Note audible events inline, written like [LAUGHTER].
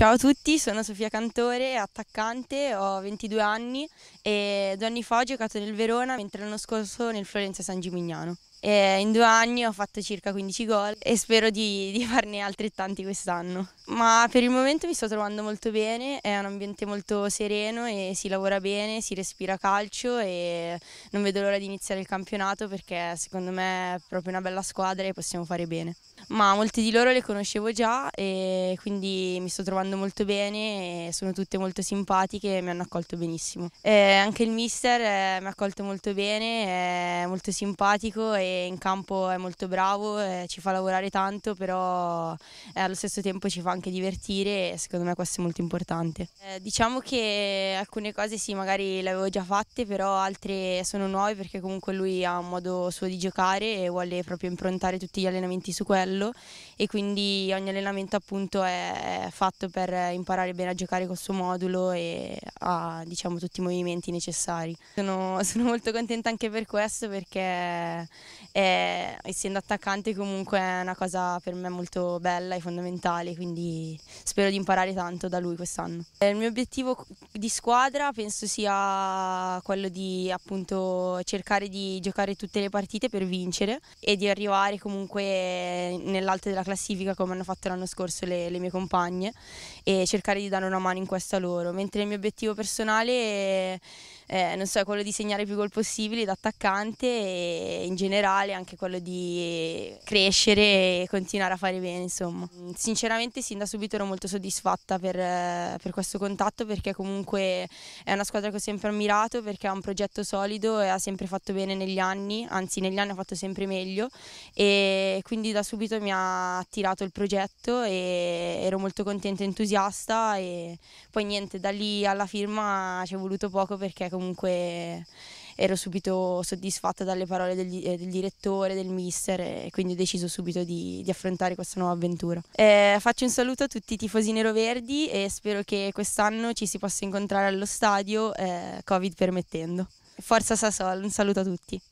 Ciao a tutti, sono Sofia Cantore, attaccante, ho 22 anni e due anni fa ho giocato nel Verona mentre l'anno scorso nel Florenza San Gimignano. E in due anni ho fatto circa 15 gol e spero di, di, farne altrettanti quest'anno. Ma per il momento mi sto trovando molto bene, è un ambiente molto sereno e si lavora bene, si respira calcio e non vedo l'ora di iniziare il campionato perché secondo me è proprio una bella squadra e possiamo fare bene. Ma molte di loro le conoscevo già e quindi mi sto trovando molto bene e sono tutte molto simpatiche e mi hanno accolto benissimo. E anche il mister eh, mi ha accolto molto bene, è molto simpatico e in campo è molto bravo, eh, ci fa lavorare tanto, però eh, allo stesso tempo ci fa anche divertire e secondo me questo è molto importante. Eh, diciamo che alcune cose sì, magari le avevo già fatte, però altre sono nuove perché comunque lui ha un modo suo di giocare e vuole proprio improntare tutti gli allenamenti su quello e quindi ogni allenamento appunto è fatto per imparare bene a giocare col suo modulo e ha diciamo tutti i movimenti necessari. sono, [LAUGHS] sono molto contenta anche per questo perché e essendo attaccante comunque è una cosa per me molto bella e fondamentale, quindi spero di imparare tanto da lui quest'anno. Il mio obiettivo di squadra penso sia quello di appunto cercare di giocare tutte le partite per vincere e di arrivare comunque nell'alto della classifica come hanno fatto l'anno scorso le, le mie compagne e cercare di dare una mano in questo a loro, mentre il mio obiettivo personale è, eh, non so, è quello di segnare più gol possibili da attaccante e in generale generale anche quello di crescere e continuare a fare bene insomma. Mm, sinceramente sin da subito ero molto soddisfatta per, eh, per questo contatto perché comunque è una squadra che ho sempre ammirato perché ha un progetto solido e ha sempre fatto bene negli anni, anzi negli anni ha fatto sempre meglio e quindi da subito mi ha attirato il progetto e ero molto contenta e entusiasta e poi niente da lì alla firma ci è voluto poco perché comunque ero subito soddisfatta dalle parole degli, eh, del direttore, del mister e quindi ho deciso subito di, di affrontare questa nuova avventura. Eh, faccio un saluto a tutti i tifosi neroverdi e spero che quest'anno ci si possa incontrare allo stadio, eh, Covid permettendo. Forza Sassuolo, un saluto a tutti.